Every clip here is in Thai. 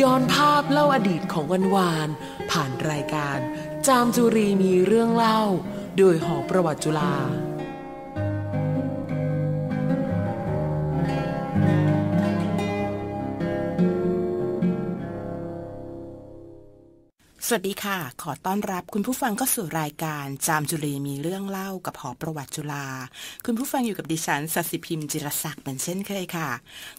ย้อนภาพเล่าอดีตของวันวาน ผ่านรายการ จามจุรีมีเรื่องเล่า โดยหอประวัติจุฬาสวัสดีค่ะ ขอต้อนรับ คุณผู้ฟังก็สู่รายการ จามจุลีมีเรื่องเล่ากับหอประวัติจุลา คุณผู้ฟังอยู่กับดิฉันสัสิพิมพ์จิรศักดิ์เหมือนเช่นเคยค่ะ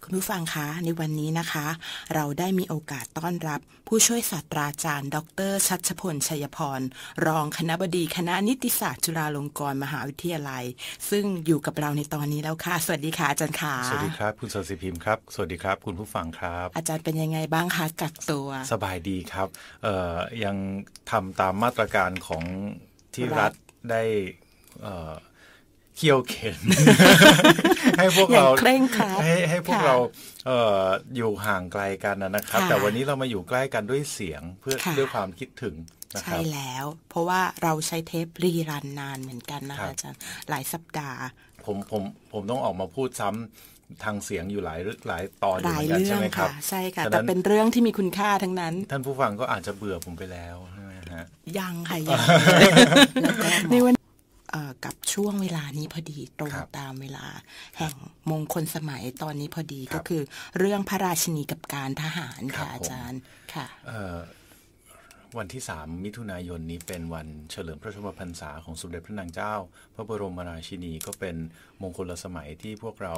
คุณผู้ฟังคะในวันนี้นะคะ เราได้มีโอกาสต้อนรับ ผู้ช่วยศาสตราจารย์ ดรชัชพลชัยพรรองคณบดีคณะนิติศาสตร์จุฬาลงกรณ์มหาวิทยาลัย ซึ่งอยู่กับเราในตอนนี้แล้วค่ะ สวัสดีค่ะอาจารย์ค่ะสวัสดีครับ คุณสัสิพิมพ์ครับสวัสดีครับคุณผู้ฟังครับ อาจารย์เป็นยังไงบ้างคะกักตัว สบายดีครับเอ่อยังทำตามมาตรการของที่รัฐได้เคี่ยวเข็น ให้พวกเราให้ให้พวกเราเอออยู่ห่างไกลกันนะครับ แต่วันนี้เรามาอยู่ใกล้กันด้วยเสียงเพื่อด้วยความคิดถึงใช่แล้ว เพราะว่าเราใช้เทปรีรันนานเหมือนกันนะคะอาจารย์หลายสัปดาห์ผมผมผมต้องออกมาพูดซ้ำทางเสียงอยู่หลายหลายตอนหลายเรื่องครับ ใช่ค่ะ แต่เป็นเรื่องที่มีคุณค่าทั้งนั้น ท่านผู้ฟังก็อาจจะเบื่อผมไปแล้วใช่ไหมฮะยังค่ะ ยัง ในวันกับช่วงเวลานี้พอดีตรงตามเวลา แห่งมงคลสมัยตอนนี้พอดีก็คือเรื่องพระราชินีกับการทหารค่ะอาจารย์ค่ะวันที่ 3 มิถุนายนนี้เป็นวันเฉลิมพระชนมพรรษาของสมเด็จพระนางเจ้า พระบรมราชินีก็เป็นมงคลสมัยที่พวกเรา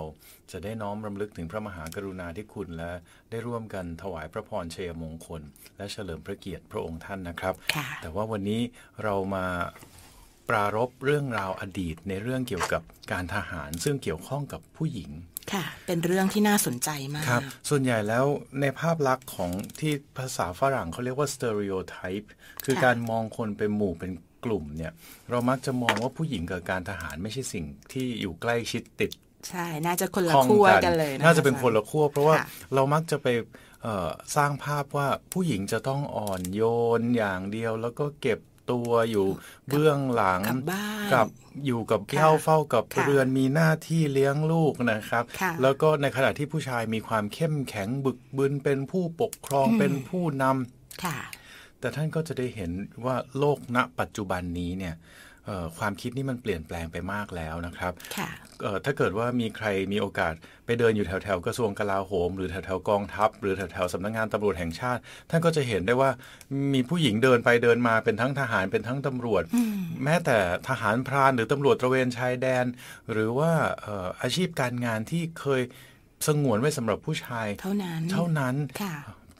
จะได้น้อมรำลึกถึงพระมหากรุณาธิคุณ และได้ร่วมกันถวายพระพรเชยมงคล และเฉลิมพระเกียรติพระองค์ท่านนะครับ แต่ว่าวันนี้เรามาปรารบเรื่องราวอดีตในเรื่องเกี่ยวกับการทหาร ซึ่งเกี่ยวข้องกับผู้หญิงค่ะเป็นเรื่องที่น่าสนใจมากครับส่วนใหญ่แล้วในภาพลักษณ์ของที่ภาษาฝรั่งเขาเรียกว่า stereotype คือการมองคนเป็นหมู่เป็นกลุ่มเนี่ยเรามักจะมองว่าผู้หญิงกับการทหารไม่ใช่สิ่งที่อยู่ใกล้ชิดติดใช่น่าจะคนละขั้วกันเลย น่าจะเป็นคนละขั้วเพราะว่าเรามักจะไปสร้างภาพว่าผู้หญิงจะต้องอ่อนโยนอย่างเดียวแล้วก็เก็บตัวอยู่เบื้องหลัง กับอยู่กับเข้าเฝ้ากับเรือนมีหน้าที่เลี้ยงลูกนะครับ แล้วก็ในขณะที่ผู้ชายมีความเข้มแข็งบึกบึนเป็นผู้ปกครองเป็นผู้นำแต่ท่านก็จะได้เห็นว่าโลกณปัจจุบันนี้เนี่ยความคิดนี่มันเปลี่ยนแปลงไปมากแล้วนะครับ ถ้าเกิดว่ามีใครมีโอกาสไปเดินอยู่แถวๆกระทรวงกลาโหมหรือแถวๆกองทัพ หรือแถวๆสำนักงงานตำรวจแห่งชาติ ท่านก็จะเห็นได้ว่ามีผู้หญิงเดินไปเดินมาเป็นทั้งทหารเป็นทั้งตำรวจ แม้แต่ทหารพรานหรือตำรวจตระเวนชายแดน หรือว่าอาชีพการงานที่เคยสงวนไว้สำหรับผู้ชาย เท่านั้นเท่านั้น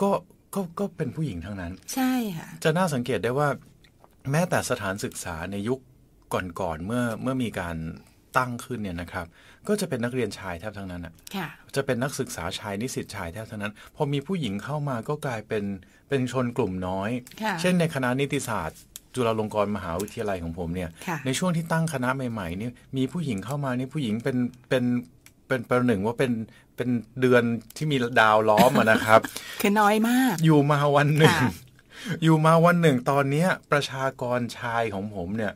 ก็ก็ก็เป็นผู้หญิงทั้งนั้น ใช่ค่ะจะน่าสังเกตได้ว่า แม้แต่สถานศึกษาในยุคก่อนๆเมื่อเมื่อมีการตั้งขึ้นเนี่ยนะครับ ก็จะเป็นนักเรียนชายแทบทั้งนั้นอ่ะจะเป็นนักศึกษาชายนิสิตชายแทบทั้งนั้น พอมีผู้หญิงเข้ามาก็กลายเป็นเป็นชนกลุ่มน้อยเช่นในคณะนิติศาสตร์ จุฬาลงกรณ์มหาวิทยาลัยของผมเนี่ยในช่วงที่ตั้งคณะใหม่ๆนี่มีผู้หญิงเข้ามานี่ผู้หญิงเป็นเป็นเป็นประหนึ่งว่าเป็นเป็นเดือนที่มีดาวล้อมนะครับคือน้อยมาก อยู่มาวันหนึ่งอยู่มาวันหนึ่งตอนเนี้ย ประชากรชายของผมเนี่ย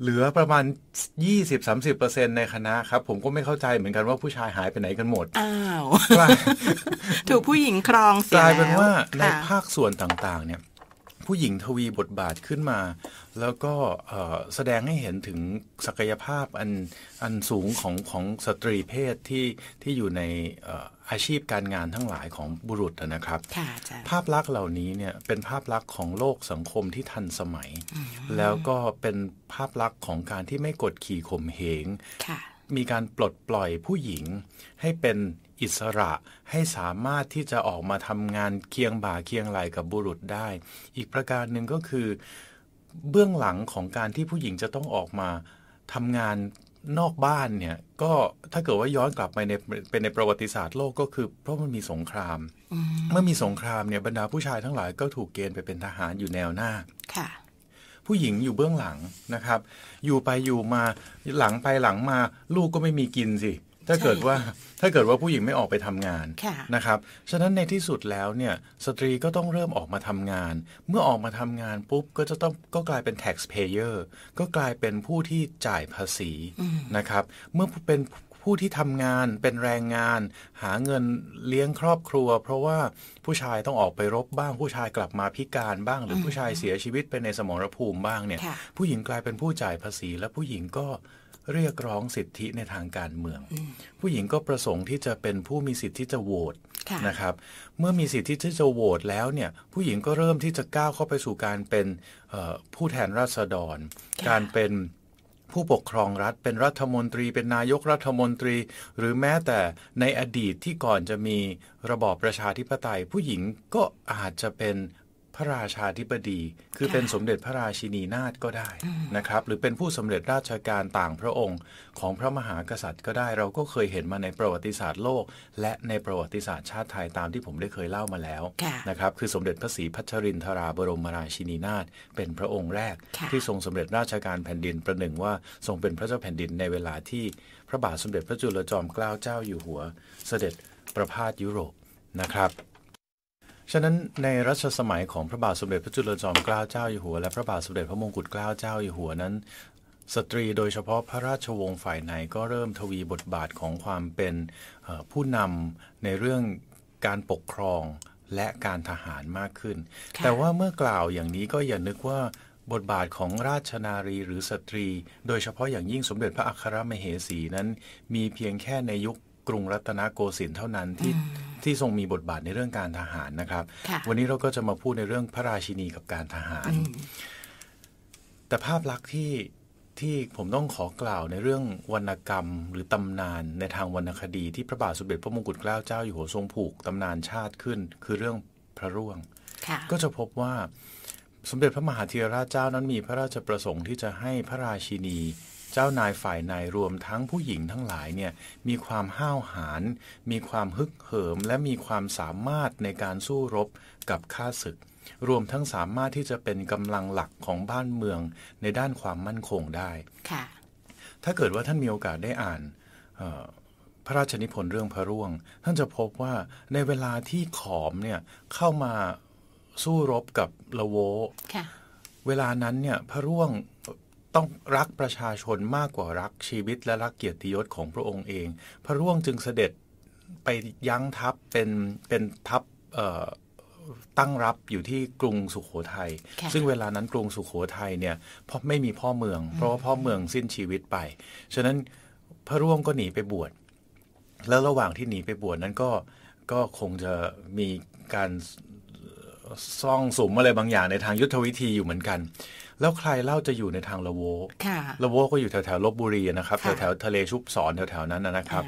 เหลือประมาณ 20-30%ในคณะครับ ผมก็ไม่เข้าใจเหมือนกันว่าผู้ชายหายไปไหนกันหมด อ้าวถูกผู้หญิงครองเสียแล้วกลายเป็นว่าในภาคส่วนต่างๆ เนี่ยผู้หญิงทวีบทบาทขึ้นมา แล้วก็แสดงให้เห็นถึงศักยภาพอันอันสูงของของสตรีเพศที่ที่อยู่ในอาชีพการงานทั้งหลายของบุรุษนะครับภาพลักษณ์เหล่านี้เนี่ยเป็นภาพลักษณ์ของโลกสังคมที่ทันสมัย แล้วก็เป็นภาพลักษณ์ของการที่ไม่กดขี่ข่มเหงมีการปลดปล่อยผู้หญิงให้เป็นอิสระให้สามารถที่จะออกมาทำงานเคียงบ่าเคียงไหลกับบุรุษได้ อีกประการหนึ่งก็คือเบื้องหลังของการที่ผู้หญิงจะต้องออกมาทำงานนอกบ้านเนี่ยก็ถ้าเกิดว่าย้อนกลับไปในเป็นในประวัติศาสตร์โลกก็คือเพราะมันมีสงคราม เมื่อมีสงครามเนี่ยบรรดาผู้ชายทั้งหลายก็ถูกเกณฑ์ไปเป็นทหารอยู่แนวหน้าค่ะผู้หญิงอยู่เบื้องหลังนะครับ อยู่ไปอยู่มาหลังไปหลังมา ลูกก็ไม่มีกินสิถ้าเกิดว่าถ้าเกิดว่าผู้หญิงไม่ออกไปทำงานนะครับ ฉะนั้นในที่สุดแล้วเนี่ยสตรีก็ต้องเริ่มออกมาทำงาน เมื่อออกมาทำงานปุ๊บก็จะต้องก็กลายเป็น taxpayer ก็กลายเป็นผู้ที่จ่ายภาษีนะครับ เมื่อเป็นผู้ที่ทำงานเป็นแรงงาน หาเงินเลี้ยงครอบครัว เพราะว่าผู้ชายต้องออกไปรบบ้าง ผู้ชายกลับมาพิการบ้างหรือผู้ชายเสียชีวิตไปในสมรภูมิบ้างเนี่ย ผู้หญิงกลายเป็นผู้จ่ายภาษีและผู้หญิงก็เรียกร้องสิทธิในทางการเมือง ผู้หญิงก็ประสงค์ที่จะเป็นผู้มีสิทธิที่จะโหวตนะครับ เมื่อมีสิทธิที่จะโหวตแล้วเนี่ยผู้หญิงก็เริ่มที่จะก้าวเข้าไปสู่การเป็นผู้แทนราษฎร การเป็นผู้ปกครองรัฐเป็นรัฐมนตรี เป็นนายกรัฐมนตรี หรือแม้แต่ในอดีตที่ก่อนจะมีระบอบประชาธิปไตย ผู้หญิงก็อาจจะเป็นพระราชาธิบดีคือเป็นสมเด็จพระราชินีนาถก็ได้นะครับ หรือเป็นผู้สำเร็จราชการต่างพระองค์ ของพระมหากษัตริย์ก็ได้ เราก็เคยเห็นมาในประวัติศาสตร์โลก และในประวัติศาสตร์ชาติไทยตามที่ผมได้เคยเล่ามาแล้วนะครับ คือสมเด็จพระศรีพัชรินทราบรมราชินีนาถเป็นพระองค์แรกที่ทรงสำเร็จราชการแผ่นดินประหนึ่งว่าทรงเป็นพระเจ้าแผ่นดินในเวลาที่พระบาทสมเด็จพระจุลจอมเกล้าเจ้าอยู่หัว เสด็จประพาสยุโรปนะครับฉะนั้นในรัชสมัยของพระบาทสมเด็จพระจุลจอมเกล้าเจ้าอยู่หัวและพระบาทสมเด็จพระมงกุฎเกล้าเจ้าอยู่หัวนั้น สตรีโดยเฉพาะพระราชวงศ์ฝ่ายในก็เริ่มทวีบทบาทของความเป็นผู้นำในเรื่องการปกครองและการทหารมากขึ้น แต่ว่าเมื่อกล่าวอย่างนี้ก็อย่านึกว่าบทบาทของราชนารีหรือสตรี โดยเฉพาะอย่างยิ่งสมเด็จพระอัครมเหสีนั้นมีเพียงแค่ในยุคกรุงรัตนโกสินทร์เท่านั้นที่ที่ทรงมีบทบาทในเรื่องการทหารนะครับ วันนี้เราก็จะมาพูดในเรื่องพระราชินีกับการทหารแต่ภาพลักษณ์ที่ที่ผมต้องขอกล่าวในเรื่องวรรณกรรมหรือตำนานในทางวรรณคดีที่พระบาทสมเด็จพระมงกุฎเกล้าเจ้าอยู่หัวทรงผูกตำนานชาติขึ้น คือเรื่องพระร่วงก็จะพบว่าสมเด็จพระมหาธีรราชเจ้านั้นมีพระราชประสงค์ ที่จะให้พระราชินีจ้านายฝ่ายนายรวมทั้งผู้หญิงทั้งหลายเนี่ยมีความห้าวหาญมีความฮึกเหิม และมีความสามารถในการสู้รบกับข้าศึก รวมทั้งสามารถที่จะเป็นกำลังหลักของบ้านเมืองในด้านความมั่นคงได้ค่ะถ้าเกิดว่าท่านมีโอกาสได้อ่านพระราชนิพนธ์เรื่องพระร่วง ท่านจะพบว่าในเวลาที่ขอมเนี่ยเข้ามาสู้รบกับละโวเวลานั้นเนี่ยพระร่วงต้องรักประชาชนมากกว่ารักชีวิต และรักเกียรติยศของพระองค์เอง พระร่วงจึงเสด็จไปยั้งทัพเป็นเป็นทัพตั้งรับอยู่ที่กรุงสุขโขทยัย ซึ่งเวลานั้นกรุงสุขโขทัยเนี่ยพไม่มีพ่อเมือง เพราะว่าพ่อเมืองสิ้นชีวิตไป ฉะนั้นพระร่วงก็หนีไปบวช แล้วระหว่างที่หนีไปบวชนั้นก็ก็คงจะมีการซ่องสุมอะไรบางอย่างในทางยุทธวิธีอยู่เหมือนกันแล้วใครเล่าจะอยู่ในทางละโวละโวก็อยู่แถวแถวลบบุรีนะครับ แถวแถวทะเลชุบศรแถวแถวนั้นนะครับ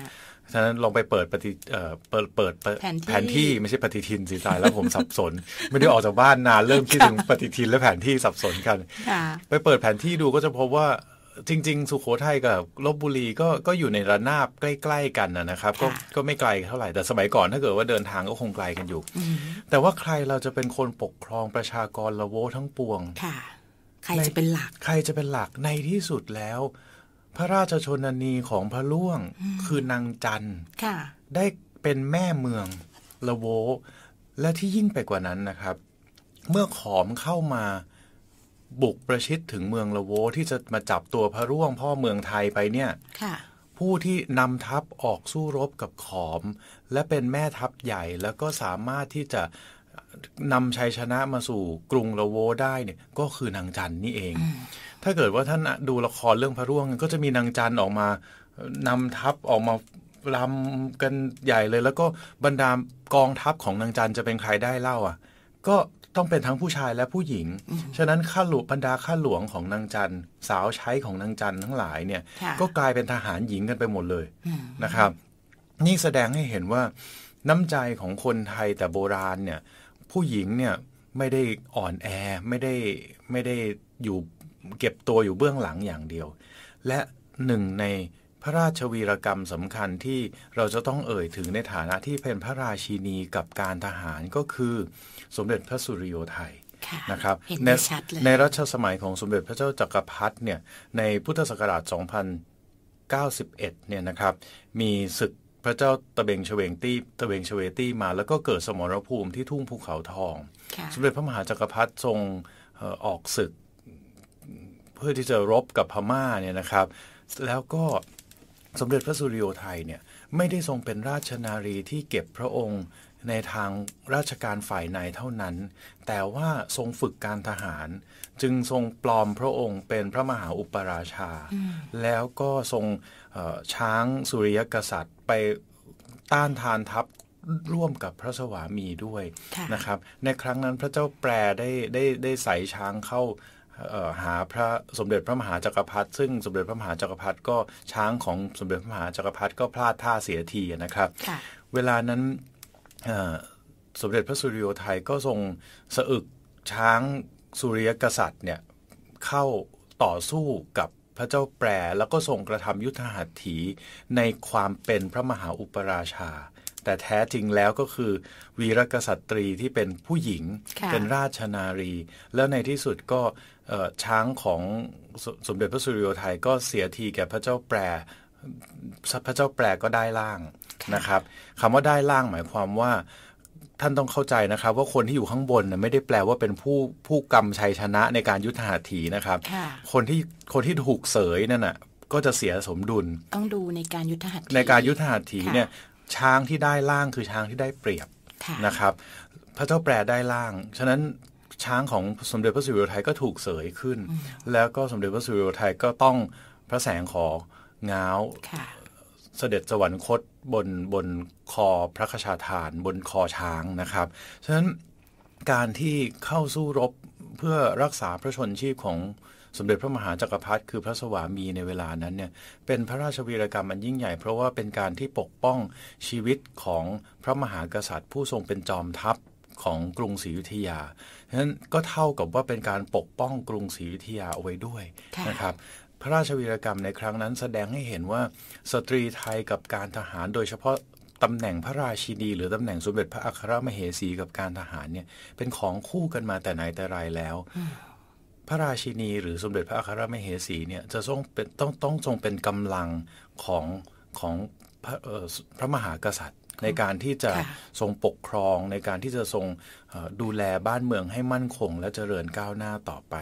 ฉะนั้นลองไปเปิดปฏิ เออ่เปิดเปิด แผนที่ ไม่ใช่ปฏิทินสิตายแล้วผมสับสน ไม่ได้ออกจากบ้านนานเริ่มคิดถึงปฏิทินและแผนที่สับสนกัน ไปเปิดแผนที่ดูก็จะพบว่าจริงๆ สุโขทัยกับลบบุรีก็ก็อยู่ในระนาบใกล้ ๆกันนะครับ ก็ก็ไม่ไกลเท่าไหร่แต่สมัยก่อนถ้าเกิดว่าเดินทางก็คงไกลกันอยู่ แต่ว่าใครเราจะเป็นคนปกครองประชากรละโวทั้งปวงครจะเป็นหลักใครจะเป็นหลักในที่สุดแล้ว พระราชชนนีของพระล่วงคือนางจันค่ะ ได้เป็นแม่เมืองละโว และที่ยิ่งไปกว่านั้นนะครับ เมื่อขอมเข้ามาบุกประชิดถึงเมืองละโวที่จะมาจับตัวพระร่วงพ่อเมืองไทยไปเนี่ยผู้ที่นำทัพออกสู้รบกับขอม และเป็นแม่ทัพใหญ่แล้วก็สามารถที่จะนำชัยชนะมาสู่กรุงลาโวได้เนี่ยก็คือนางจันนี่เอง ถ้าเกิดว่าท่านดูละครเรื่องพระร่วงก็จะมีนางจันออกมานำทัพออกมาลำกันใหญ่เลย แล้วก็บรรดากองทัพของนางจันจะเป็นใครได้เล่าอ่ะ ก็ต้องเป็นทั้งผู้ชายและผู้หญิง ฉะนั้นข้าหลวงบรรดาข้าหลวงของนางจันสาวใช้ของนางจันทั้งหลายเนี่ย ก็กลายเป็นทหารหญิงกันไปหมดเลยนะครับ นี่แสดงให้เห็นว่า น้ำใจของคนไทยแต่โบราณเนี่ยผู้หญิงเนี่ยไม่ได้อ่อนแอไม่ได้ไม่ได้อยู่เก็บตัวอยู่เบื้องหลังอย่างเดียว และหนึ่งในพระราชวีรกรรมสำคัญที่เราจะต้องเอ่ยถึงในฐานะที่เป็นพระราชินีกับการทหารก็คือสมเด็จพระสุริโยไทยนะครับในในรัชสมัยของสมเด็จพระเจ้าจักรพรรดิเนี่ยในพุทธศักราช 2091 เนี่ยนะครับมีศึกพระเจ้าตะเบงเฉวงตี้ตะเบงเฉวตี้มา แล้วก็เกิดสมรภูมิที่ทุ่งภูเขาทอง สมเด็จพระมหาจักรพรรดิทรงออกศึกเพื่อที่จะรบกับพม่าเนี่ยนะครับ แล้วก็สมเด็จพระสุริโยไทยเนี่ยไม่ได้ทรงเป็นราชนารีที่เก็บพระองค์ในทางราชการฝ่ายในเท่านั้น แต่ว่าทรงฝึกการทหารจึงทรงปลอมพระองค์เป็นพระมหาอุปราชา แล้วก็ทรงช้างสุริยกษัตริย์ไปต้านทานทัพร่วมกับพระสวามีด้วยนะครับในครั้งนั้นพระเจ้าแปร ได้ได้ได้ใส่ช้างเข้าหาพระสมเด็จพระมหาจักรพรรดิซึ่งสมเด็จพระมหาจักรพรรดิก็ช้างของสมเด็จพระมหาจักรพรรดิก็พลาดท่าเสียทีนะครับเวลานั้นสมเด็จพระสุริโยไทยก็ทรงสะอึกช้างสุริยกษัตริย์เนี่ยเข้าต่อสู้กับพระเจ้าแปรแล้วก็ทรงกระทำยุทธหัตถีในความเป็นพระมหาอุปราชา แต่แท้จริงแล้วก็คือ วีรกษัตรีที่เป็นผู้หญิงเป็นราชนารี แล้วในที่สุดก็ช้างของสสมเด็จพระสุริโยไทยก็เสียทีแก่พระเจ้าแปรพระเจ้าแปรก็ได้ล่างนะครับคำว่าได้ล่างหมายความว่าท่านต้องเข้าใจนะครับว่าคนที่อยู่ข้างบนไม่ได้แปลว่าเป็นผู้ผู้กำชัยชนะในการยุทธหัตถีนะครับ คนที่คนที่ถูกเสยนั่นน่ะก็จะเสียสมดุลต้องดูในการยุทธหัตถีในการยุทธหัตถีเนี่ยช้างที่ได้ล่างคือช้างที่ได้เปรียบนะครับพระเจ้าแปรได้ล่างฉะนั้นช้างของสมเด็จพระสุริโยไทยก็ถูกเสยขึ้น แล้วก็สมเด็จพระสุริโยไทยก็ต้องพระแสงของงาวเสด็จสวรรคตบนบนคอพระคชาทานบนคอช้างนะครับฉะนั้นการที่เข้าสู้รบเพื่อรักษาพระชนชีพของสมเด็จพระมหาจักรพรรดิคือพระสวามีในเวลานั้นเนี่ย เป็นพระราชวีรกรรมอันยิ่งใหญ่เพราะว่าเป็นการที่ปกป้องชีวิตของพระมหากษัตริย์ ผู้ทรงเป็นจอมทัพของกรุงศรีอยุธยาฉะนั้นก็เท่ากับว่าเป็นการปกป้องกรุงศรีอยุธยาเอาไว้ด้วยนะครับพระราชวีรกรรมในครั้งนั้นแสดงให้เห็นว่าสตรีไทยกับการทหาร โดยเฉพาะตำแหน่งพระราชินี หรือตำแหน่งสมเด็จพระอัครมเหสีกับการทหารเนี่ยเป็นของคู่กันมาแต่ไหนแต่ไรแล้ว พระราชินีหรือสมเด็จพระอัครมเหสีเนี่ยจะต้องเป็นต้องต้องทรงเป็นกำลังของของพระพระมหากษัตริย์ในการที่จะทรงปกครองในการที่จะทรงดูแลบ้านเมืองให้มั่นคงและเจริญก้าวหน้าต่อไป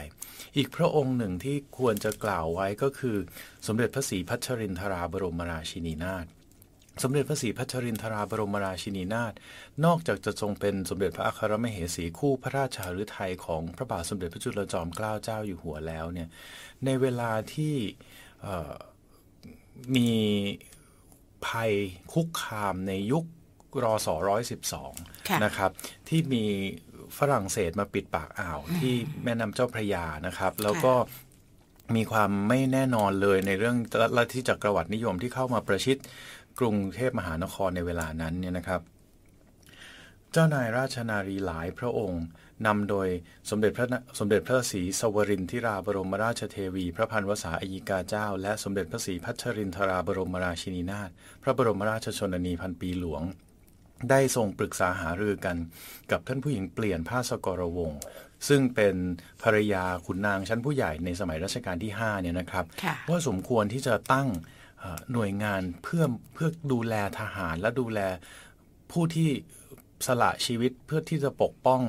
อีกพระองค์หนึ่งที่ควรจะกล่าวไว้ก็คือ สมเด็จพระศรีพัชรินทราบรมราชินีนาถสมเด็จพระศรีพัชรินทราบรมราชินีนาถนอกจากจะทรงเป็นสมเด็จพระอัครมเหสีคู่พระราชาฤทัยของพระบาทสมเด็จพระจุลจอมเกล้าเจ้าอยู่หัวแล้วเนี่ยในเวลาที่มีภัยคุกคามในยุครอสอร้อยสิบสองนะครับที่มีฝรั่งเศสมาปิดปากอ่าว ที่แม่น้ำเจ้าพระยานะครับ แล้วก็มีความไม่แน่นอนเลยในเรื่องลัทธิจักรวรรดินิยมที่เข้ามาประชิดกรุงเทพมหานครในเวลานั้นเนี่ยนะครับเจ้านายราชนารีหลายพระองค์นำโดยสมเด็จพระสมเด็จพระศรี สวรินทิราบรมราชเทวี พระพันวษาอยิกาเจ้า และสมเด็จพระศรีพัชรินทราบรมราชินีนาถพระบรมราชชนนีพันปีหลวง ได้ทรงปรึกษาหารือกัน กับท่านผู้หญิงเปลี่ยนผ้าสกรวงซึ่งเป็นภรรยาขุนนางชั้นผู้ใหญ่ในสมัยรัชกาลที่5เนี่ยนะครับว่าสมควรที่จะตั้งหน่วยงานเพื่อเพื่อดูแลทหารและดูแลผู้ที่สละชีวิตเพื่อที่จะปกป้อง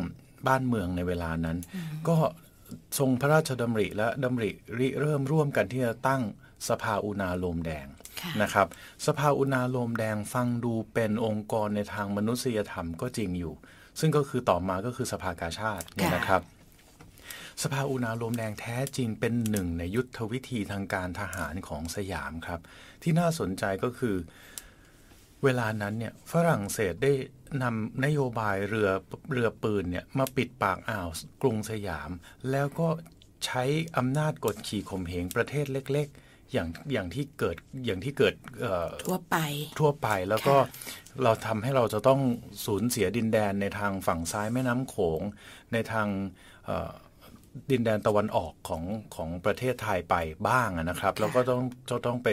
บ้านเมืองในเวลานั้น ก็ทรงพระราชดำริและดำริริเริ่มร่วมกันที่จะตั้งสภาอุณาโลมแดงนะครับ สภาอุณาโลมแดงฟังดูเป็นองค์กรในทางมนุษยธรรมก็จริงอยู่ ซึ่งก็คือต่อมาก็คือสภากาชาตินี่นะครับ สภาอุณาโลมแดงแท้จริงเป็นหนึ่งในยุทธวิธีทางการทหารของสยามครับ ที่น่าสนใจก็คือเวลานั้นเนี่ยฝรั่งเศสได้นำนโยบายเรือเรือปืนเนี่ยมาปิดปากอ่าวกรุงสยาม แล้วก็ใช้อำนาจกดขี่ข่มเหงประเทศเล็กๆอย่างอย่างที่เกิดอย่างที่เกิดทั่วไปทั่วไปแล้วก็เราทำให้เราจะต้องสูญเสียดินแดนในทางฝั่งซ้ายแม่น้ำโขง ในทางดินแดนตะวันออกของของประเทศไทยไปบ้างนะครับ แล้วก็ต้องจะต้องไป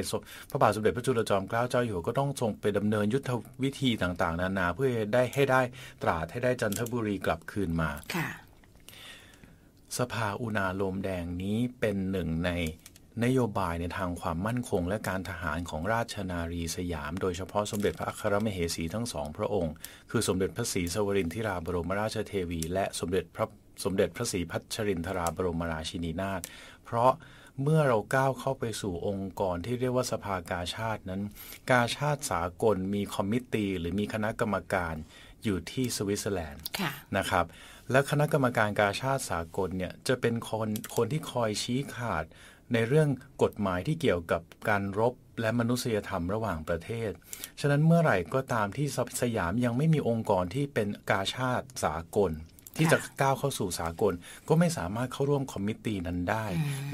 พระบาทสมเด็จพระจุลจอมเกล้าเจ้าอยู่ก็ต้องทรงไปดำเนินยุทธวิธีต่าง ๆ นานาเพื่อได้ให้ได้ตราดให้ได้จันทบุรีกลับคืนมาค่ะสภาอุณาโลมแดงนี้เป็นหนึ่งในนโยบายในทางความมั่นคงและการทหารของราชนารีสยาม โดยเฉพาะสมเด็จพระอัครมเหสีทั้งสองพระองค์ คือสมเด็จพระศรีสวรินทิราบรมราชเทวี และสมเด็จพระสมเด็จพระศรีพัชรินทราบรมราชินีนาถเพราะเมื่อเราก้าวเข้าไปสู่องค์กรที่เรียกว่าสภากาชาตินั้น กาชาติสากล มีคอมมิตี้หรือมีคณะกรรมการอยู่ที่สวิตเซอร์แลนด์นะครับ และคณะกรรมการกาชาติสากลเนี่ยจะเป็นคนคนที่คอยชี้ขาด ในเรื่องกฎหมายที่เกี่ยวกับการรบและมนุษยธรรมระหว่างประเทศ ฉะนั้นเมื่อไหร่ก็ตามที่สยามยังไม่มีองค์กรที่เป็นกาชาติสากลที่จะก้าวเข้าสู่สากล ก็ไม่สามารถเข้าร่วมคอมมิตตีนั้นได้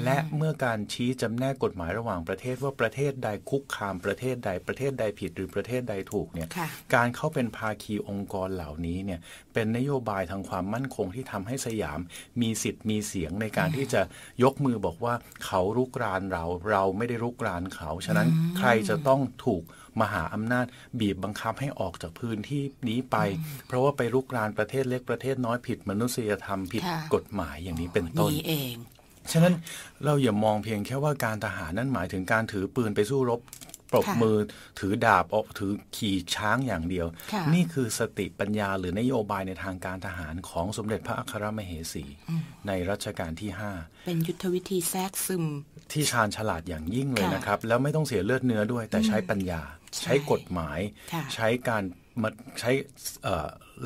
และเมื่อการชี้จำแนกกฎหมายระหว่างประเทศว่าประเทศใดคุกคามประเทศใดประเทศใดผิดหรือประเทศใดถูกเนี่ยการเข้าเป็นภาคีองค์กรเหล่านี้เนี่ยเป็นนโยบายทางความมั่นคงที่ทำให้สยามมีสิทธิ์มีเสียงในการที่จะยกมือบอกว่าเขารุกรานเราเราไม่ได้รุกรานเขาฉะนั้นใครจะต้องถูกมหาอำนาจบีบบังคับให้ออกจากพื้นที่นี้ไป เพราะว่าไปรุกรานประเทศเล็กประเทศน้อยผิดมนุษยธรรมผิดกฎหมายอย่างนี้เป็นต้นนี่เองฉะนั้นเราอย่ามองเพียงแค่ว่าการทหารนั่นหมายถึงการถือปืนไปสู้รบปรบมือถือดาบอถือขี่ช้างอย่างเดียว นี่คือสติปัญญาหรือนโยบายในทางการทหารของสมเด็จพระอัครมเหสี ในรัชกาลที่ 5 เป็นยุทธวิธีแทรกซึม ที่ชาญฉลาดอย่างยิ่งเลยนะครับ แล้วไม่ต้องเสียเลือดเนื้อด้วยแต่ใช้ปัญญาใช้กฎหมายใช้การมาใช้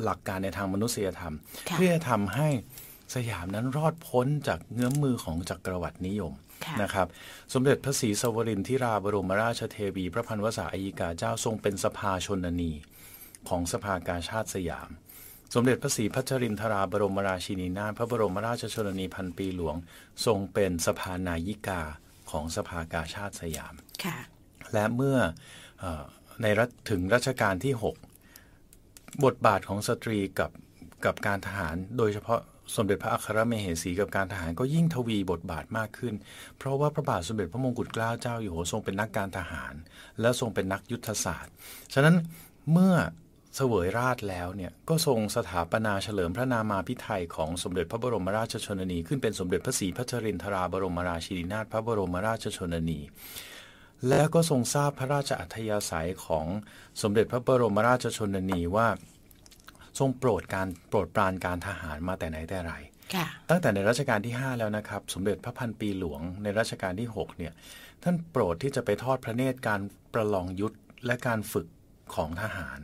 หลักการในทางมนุษยธรรม เพื่อทำให้สยามนั้นรอดพ้นจากเงื้อมมือของจักรวรรดินิยมนะครับสมเด็จพระศรีสวรินทิราบรมราชเทวีพระพันวษาอิกาเจ้าทรงเป็นสภาชนนีของสภากาชาติสยาม สมเด็จพระศรีพัชรินทราบรมราชินีนาถพระบรมราชชนนีพันปีหลวงทรงเป็นสภานายิกาของสภากาชาติสยามและเมื่ออในรัฐถึงรัชกาลที่ 6 บทบาทของสตรีกับกับการทหารโดยเฉพาะสมเด็จพระอัครมเหสีกับการทหาร ก็ยิ่งทวีบทบาทมากขึ้น เพราะว่าพระบาทสมเด็จพระมงกุฎเกล้าเจ้าอยู่หัวทรงเป็นนักการทหาร และทรงเป็นนักยุทธศาสตร์ฉะนั้นเมื่อเสวยราชแล้วเนี่ยก็ทรงสถาปนาเฉลิมพระนามาพิไทยของสมเด็จพระบรมราชชนนี ขึ้นเป็นสมเด็จพระศรีพัชรินทราบรมราชินีนาถพระบรมราชชนนี และก็ทรงทราบพระราชอัธยาศัยของสมเด็จพระบรมราชชนนีว่าทรงโปรดการโปรดปรานการทหารมาแต่ไหนแต่ไร ตั้งแต่ในรัชกาลที่ 5 แล้วนะครับ สมเด็จพระพันปีหลวงในรัชกาลที่6เนี่ยท่านโปรดที่จะไปทอดพระเนตรการประลองยุทธและการฝึกของทหาร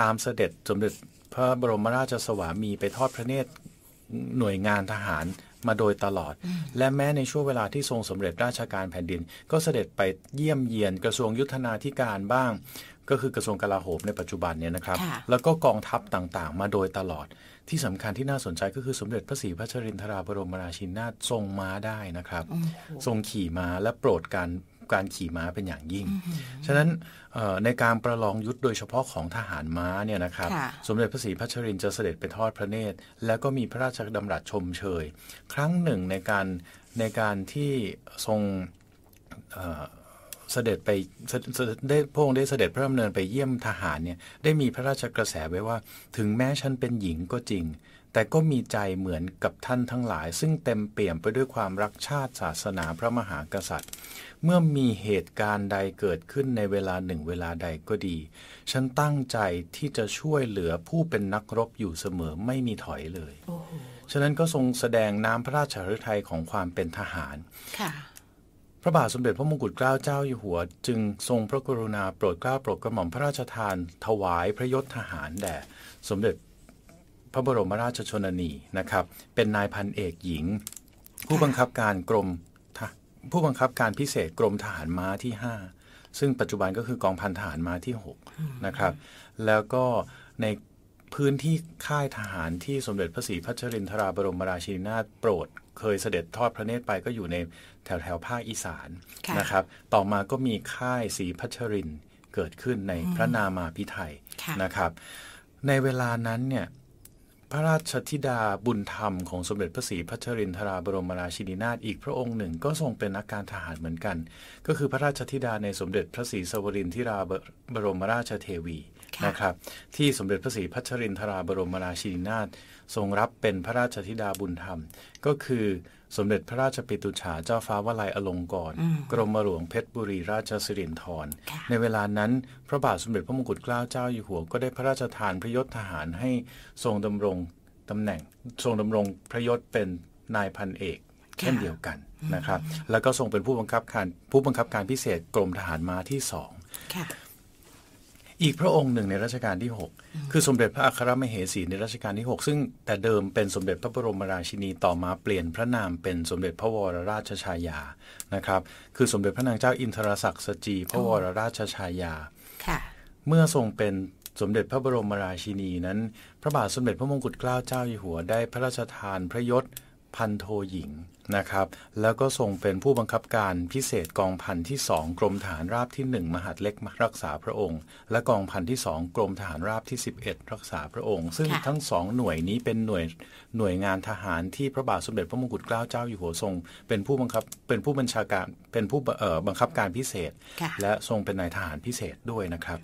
ตามเสด็จสมเด็จพระบรมราชสวามีไปทอดพระเนตรหน่วยงานทหารมาโดยตลอด และแม้ในช่วงเวลาที่ทรงสมเด็จราชการแผ่นดิน ก็เสด็จไปเยี่ยมเยียนกระทรวงยุทธนาธิการบ้างก็คือกระทรวงกลาโหมในปัจจุบันเนี่ยนะครับ แล้วก็กองทัพต่างๆ มาโดยตลอด ที่สำคัญที่น่าสนใจก็คือสมเด็จพระศรีพัชรินทราบรมราชินาถทรงม้าได้นะครับ ทรงขี่ม้าและโปรดการการขี่ม้าเป็นอย่างยิ่งฉะนั้นในการประลองยุทธโดยเฉพาะของทหารม้าเนี่ยนะครับ สมเด็จพระศรีพัชรินจะเสด็จไปทอดพระเนตร แล้วก็มีพระราชดำรัสชมเชยครั้งหนึ่งในการในการที่ทรงเสด็จไปได้พระองค์ได้เสด็จพระดำเนินไปเยี่ยมทหารเนี่ยได้มีพระราชกระแสไว้ว่า ถึงแม้ฉันเป็นหญิงก็จริง แต่ก็มีใจเหมือนกับท่านทั้งหลาย ซึ่งเต็มเปี่ยมไปด้วยความรักชาติศาสนาพระมหากษัตริย์ เมื่อมีเหตุการณ์ใดเกิดขึ้นในเวลาหนึ่งเวลาใดก็ดี ฉันตั้งใจที่จะช่วยเหลือผู้เป็นนักรบอยู่เสมอไม่มีถอยเลยฉะนั้นก็ทรงแสดงน้ำพระราชฤทัยของความเป็นทหารพระบาทสมเด็จพระมงกุฎเกล้าเจ้าอยู่หัวจึงทรงพระกรุณาโปรดเกล้าโปรดกระหม่อมพระราชทาน ถวายพระยศทหารแด่สมเด็จพระบรมราชชนนีนะครับ เป็นนายพันเอกหญิงผู้บังคับการกรมผู้บังคับการพิเศษกรมทหารม้าที่ 5 ซึ่งปัจจุบันก็คือกองพันทหารม้าที่6นะครับแล้วก็ในพื้นที่ค่ายทหารที่สมเด็จพระศรีพัชรินทราบรมราชินีนาถโปรด เคยเสด็จทอดพระเนตรไปก็อยู่ในแถวแถวภาคอีสานนะครับ ต่อมาก็มีค่ายศรีพัชรินเกิดขึ้นในพระนามาพิไทยนะครับ ในเวลานั้นเนี่ยพระราชธิดาบุญธรรมของสมเด็จพระศรีพัชรินทราบรมราชินีนาถอีกพระองค์หนึ่งก็ทรงเป็นนักการทหารเหมือนกัน ก็คือพระราชธิดาในสมเด็จพระศรีสวรินทราบรมราชเทวีนะครับที่สมเด็จพระศรีพัชรินทราบรมราชินีนาถทรงรับเป็นพระราชธิดาบุญธรรม ก็คือสมเด็จพระราชปิตุฉาเจ้าฟ้าวลัยอลงกรกรมหลวงเพชรบุรีราชสิรินธรในเวลานั้นพระบาทสมเด็จพระมงกุฎเกล้าเจ้าอยู่หัวก็ได้พระราชทานพระยศทหารให้ทรงดำรงตำแหน่ง ทรงดำรงพระยศเป็นนายพันเอกเช่นเดียวกันนะครับแล้วก็ทรงเป็นผู้บังคับการผู้บังคับการพิเศษกรมทหารมาที่สองอีกพระองค์หนึ่งในรัชกาลที่ 6 คือสมเด็จพระอัครมเหสีในรัชกาลที่ 6 ซึ่งแต่เดิมเป็นสมเด็จพระบรมราชินีต่อมาเปลี่ยนพระนามเป็นสมเด็จพระวรราชชายา นะครับคือสมเด็จพระนางเจ้าอินทรศักดิ์สจีพระวรราชชายาเมื่อทรงเป็นสมเด็จพระบรมราชินีนั้นพระบาทสมเด็จพระมงกุฎเกล้าเจ้าอยู่หัว ได้พระราชทานพระยศพันโทหญิงนะครับแล้วก็ทรงเป็นผู้บังคับการพิเศษกองพันที่สองกรมทหารราบที่ 1 มหาดเล็กรักษาพระองค์ และกองพันที่สองกรมทหารราบที่ 11 รักษาพระองค์ ซึ่งทั้งสองหน่วยนี้เป็นหน่วยหน่วยงานทหารที่พระบาทสมเด็จพระมงกุฎเกล้าเจ้าอยู่หัวทรงเป็นผู้บังคับเป็นผู้บัญชาการเป็นผู้บังคับการพิเศษ และทรงเป็นนายทหารพิเศษด้วยนะครับ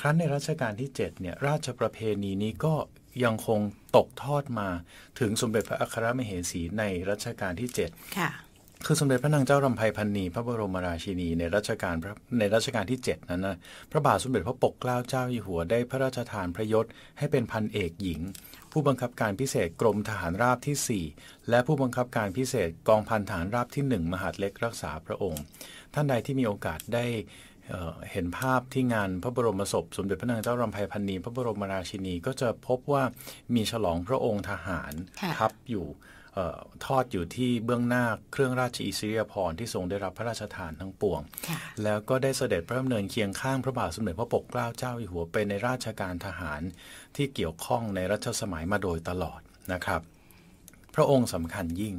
ครั้นในรัชกาลที่7เนี่ยราชประเพณีนี้ก็ยังคงตกทอดมาถึงสมเด็จพระอัครมเหสีในรัชกาลที่7ค่ะ คือสมเด็จพระนางเจ้ารำไพพันนีพระบรมราชินีในรัชกาลในรัชกาลที่7นั้นนะ พระบาทสมเด็จพระปกเกล้าเจ้าอยู่หัวได้พระราชทานพระยศให้เป็นพันเอกหญิง ผู้บังคับการพิเศษกรมทหารราบที่4และผู้บังคับการพิเศษกองพันทหารราบที่1มหาดเล็กรักษาพระองค์ ท่านใดที่มีโอกาสได้เห็นภาพที่งานพระบรมศพสมเด็จพระนางเจ้ารำไพพันนี พระบรมราชินีก็จะพบว่ามีฉลองพระองค์ทหารทับอยู่ทอดอยู่ที่เบื้องหน้าเครื่องราชอิสริยาภรณ์ที่ทรงได้รับพระราชทานทั้งปวงแล้วก็ได้เสด็จพระดำเนินเคียงข้างพระบาทสมเด็จพระปกเกล้าเจ้าอยู่หัวเป็นในราชการทหารที่เกี่ยวข้องในรัชสมัยมาโดยตลอดนะครับ พระองค์สำคัญยิ่ง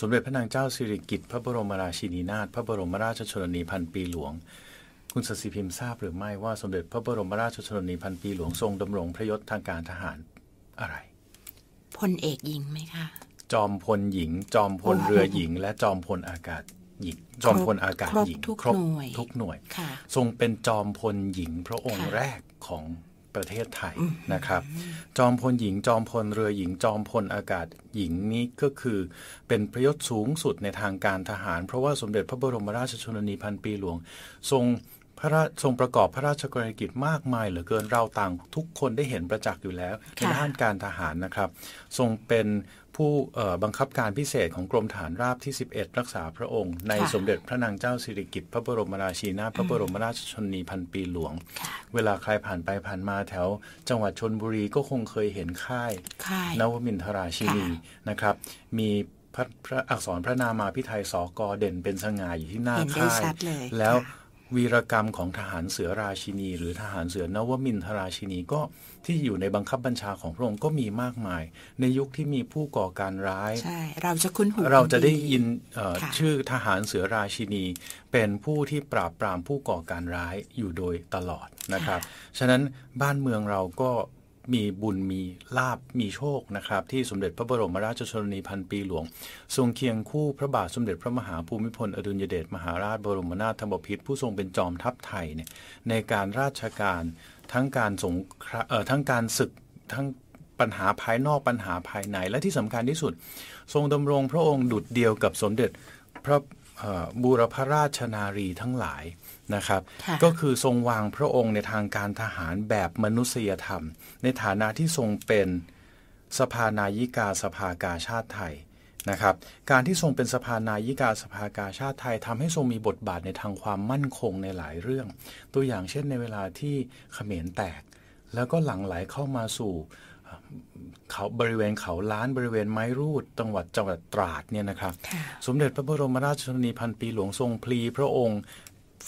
สมเด็จพระนางเจ้าสิริกิติ์พระบรมราชินีนาถพระบรมราชชนนีพันปีหลวงคุณสศิพิมพ์ทราบหรือไม่ว่าสมเด็จพระบรมราชชนนีพันปีหลวงทรงดำรงพระยศทางการทหารอะไร พลเอกหญิงไหมคะ จอมพลหญิง จอมพลเรือหญิง และจอมพลอากาศหญิง จอมพลอากาศหญิงครบทุกหน่วยทรงเป็นจอมพลหญิงพระองค์แรกของประเทศไทยนะครับ จอมพลหญิง จอมพลเรือหญิง จอมพลอากาศหญิงนี้ก็คือเป็นพระยศสูงสุดในทางการทหาร เพราะว่าสมเด็จพระบรมราชชนนีพันปีหลวงทรงพระทรงประกอบพระราชกรณีกิจมากมายเหลือเกินเราต่างทุกคนได้เห็นประจักษ์อยู่แล้วในด้านการทหารนะครับ ทรงเป็นผู้บังคับการพิเศษของกรมฐานราบที่ 11 รักษาพระองค์ ในสมเด็จพระนางเจ้าสิริกิติ์พระบรมราชินีพระบรมราชชนนีพันปีหลวง เวลาใครผ่านไปผ่านมาแถวจังหวัดชนบุรีก็คงเคยเห็นค่าย นวมินทราชินีนะครับ มีพระพระอักษรพระนามาพิไทยสอกเด่นเป็นสง่าอยู่ที่หน้าค่ายแล้ววีรกรรมของทหารเสือราชินี หรือทหารเสือนวมินทราชินีก็ที่อยู่ในบังคับบัญชาของพระองค์ก็มีมากมาย ในยุคที่มีผู้ก่อการร้ายใช่เราจะคุ้นหูเราจะได้ยินชื่อทหารเสือราชินี เป็นผู้ที่ปราบปรามผู้ก่อการร้ายอยู่โดยตลอดนะครับฉะนั้นบ้านเมืองเราก็มีบุญมีลาบมีโชคนะครับที่สมเด็จพระบรมราชชนนีพันปีหลวงทรงเคียงคู่พระบาทสมเด็จพระมหาภูมิพล อดุลยเดชมหาราชบรมนาถบพิตรผู้ทรงเป็นจอมทัพไทยเนี่ยในการราชการทั้งการสงทั้งการศึกทั้งปัญหาภายนอกปัญหาภายในและที่สำคัญที่สุด ทรงดำรงพระองค์ดุจเดียวกับสมเด็จพระบูรพราชนารีทั้งหลายนะครับ ก็คือทรงวางพระองค์ในทางการทหารแบบมนุษยธรรม ในฐานะที่ทรงเป็นสภานายิกาสภากาชาติไทยนะครับการที่ทรงเป็นสภานายิกาสภากาชาติไทย ทำให้ทรงมีบทบาทในทางความมั่นคงในหลายเรื่อง ตัวอย่างเช่น ในเวลาที่เขมรแตกแล้วก็หลั่งไหลเข้ามาสู่เขาบริเวณเขาล้านบริเวณไม้รูดจังหวัดจังหวัดตราดเนี่ยนะครับสมเด็จพระบรมราชชนนีพันปีหลวงทรงพลีพระองค์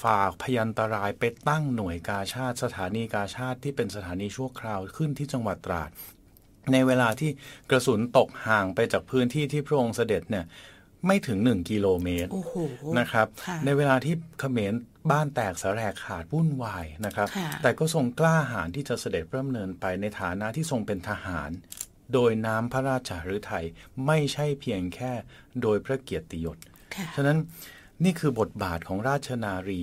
ฝากพยันตรายไปตั้งหน่วยกาชาติ สถานีกาชาติที่เป็นสถานีชั่วคราวขึ้นที่จังหวัดตราดในเวลาที่กระสุนตกห่างไปจากพื้นที่ที่พระองค์เสด็จเนี่ยไม่ถึง 1 กิโลเมตรนะครับ ในเวลาที่เขมรบ้านแตกสแสรกขาดวุ่นวายนะครับ แต่ก็ทรงกล้าหาญที่จะเสด็จพระมเนินไปในฐานะที่ทรงเป็นทหาร โดยน้ำพระราชหฤทัยไม่ใช่เพียงแค่โดยพระเกียรติยศ ฉะนั้นนี่คือบทบาทของราชนารี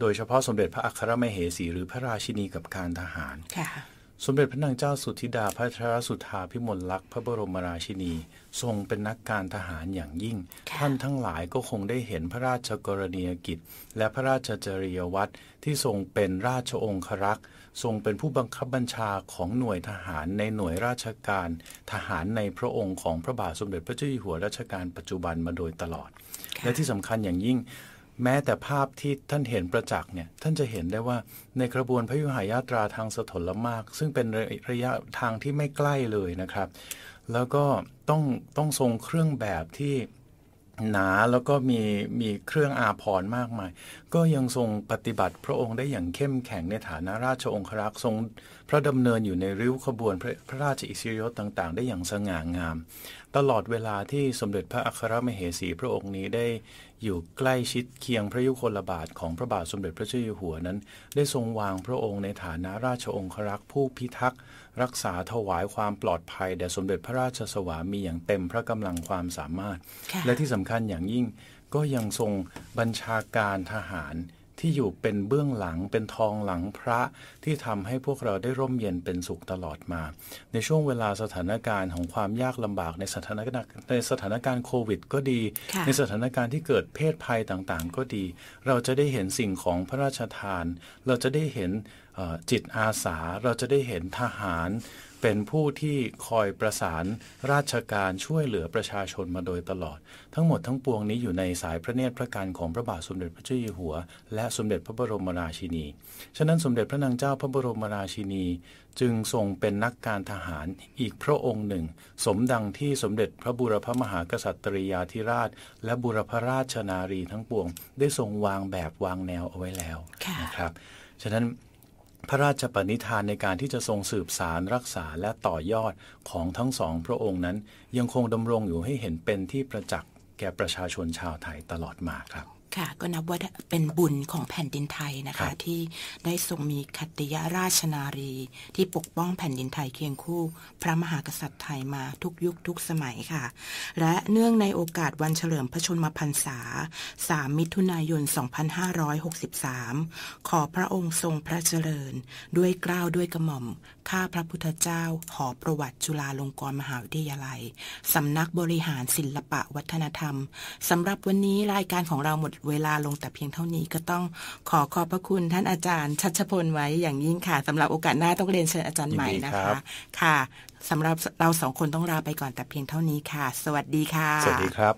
โดยเฉพาะสมเด็จพระอัครมเหสีหรือพระราชินีกับการทหารสมเด็จพระนางเจ้าสุธิดาพระธรสุธาพิมลลักษณ์พระบรมราชินี ทรงเป็นนักการทหารอย่างยิ่งท่านทั้งหลายก็คงได้เห็นพระราชกรณียกิจ และพระราชจริยวัตรที่ทรงเป็นราชองครักษ์ทรงเป็นผู้บังคับบัญชาของหน่วยทหารในหน่วยราชการ ทหารในพระองค์ของพระบาทสมเด็จพระเจ้าอยู่หัวรัชกาลปัจจุบันมาโดยตลอด และที่สำคัญอย่างยิ่งแม้แต่ภาพที่ท่านเห็นประจักษ์เนี่ย ท่านจะเห็นได้ว่าในกระบวนพยุหายาตราทางสถลมาก ซึ่งเป็นระยะทางที่ไม่ใกล้เลยนะครับ แล้วก็ต้องต้องทรงเครื่องแบบที่หนาแล้วก็มีมีเครื่องอาภรณ์มากมายก็ยังทรงปฏิบัติพระองค์ได้อย่างเข้มแข็งในฐานะราชองครักษ์ทรงพระดำเนินอยู่ในริ้วขบวนพระพระราชอิสริยยศต่างๆ ได้อย่างสง่างาม ตลอดเวลาที่สมเด็จพระอัครมเหสีพระองค์นี้ได้ อยู่ใกล้ชิดเคียงพระยุคลบาทของพระบาทสมเด็จพระเจ้าอยู่หัวนั้น ได้ทรงวางพระองค์ในฐานะราชองครักษ์ผู้พิทักษ์รักษาถวายความปลอดภัยแด่สมเด็จพระราชสวามีอย่างเต็มพระกำลังความสามารถ และที่สำคัญอย่างยิ่งก็ยังทรงบัญชาการทหารที่อยู่เป็นเบื้องหลังเป็นทองหลังพระที่ทำให้พวกเราได้ร่มเย็นเป็นสุขตลอดมา ในช่วงเวลาสถานการณ์ของความยากลำบากในสถานการณ์ในสถานการณ์โควิด ก็ดี ในสถานการณ์ที่เกิดเพศภัยต่างๆ ก็ดี เราจะได้เห็นสิ่งของพระราชทาน เราจะได้เห็นจิตอาสาเราจะได้เห็นทหารเป็นผู้ที่คอยประสานราชการช่วยเหลือประชาชนมาโดยตลอด ทั้งหมดทั้งปวงนี้ อยู่ในสายพระเนตรพระการของพระบาทสมเด็จพระเจ้าอยู่หัว และสมเด็จพระบรมราชินีฉะนั้น สมเด็จพระนางเจ้าพระบรมราชินี จึงทรงเป็นนักการทหารอีกพระองค์หนึ่ง สมดังที่สมเด็จพระบุรพมหากษัตริยาธิราช และบุรพราชนารีทั้งปวง ได้ทรงวางแบบวางแนวเอาไว้แล้วนะครับฉะนั้นพระราชปณิธานในการที่จะทรงสืบสารรักษาและต่อยอดของทั้งสองพระองค์นั้น ยังคงดำรงอยู่ให้เห็นเป็นที่ประจักษ์แก่ประชาชนชาวไทยตลอดมาครับค่ะก็นับว่าเป็นบุญของแผ่นดินไทยนะคะ ที่ได้ทรงมีคติยราชนารีที่ปกป้องแผ่นดินไทยเคียงคู่พระมหากษัตริย์ไทยมาทุกยุคทุกสมัยค่ะ และเนื่องในโอกาสวันเฉลิมพระชนมพรรษา 3 มิถุนายน 2563 ขอพระองค์ทรงพระเจริญด้วยกล้าวด้วยกระหม่อมข้าพระพุทธเจ้า หอประวัติจุฬาลงกรณ์มหาวิทยาลัยสำนักบริหารศิลปะวัฒนธรรมสำหรับวันนี้รายการของเราหมดเวลาลงแต่เพียงเท่านี้ ก็ต้องขอขอบพระคุณท่านอาจารย์ ชัชพลไว้อย่างยิ่งค่ะสำหรับโอกาสหน้าต้องเรียนเชิญอาจารย์ใหม่นะคะ ค่ะสำหรับเราสองคนต้องลาไปก่อนแต่เพียงเท่านี้ค่ะ สวัสดีค่ะสวัสดีครับ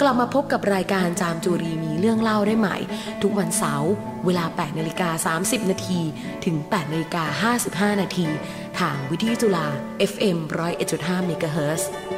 กลับมาพบกับรายการจามจุรีมีเรื่องเล่าได้ใหม่ทุกวันเสาร์เวลา 8 นาฬิกา30 นาที ถึง 8 นาฬิกา55 นาทีทางวิทยุจุฬา FM 101.5 MHz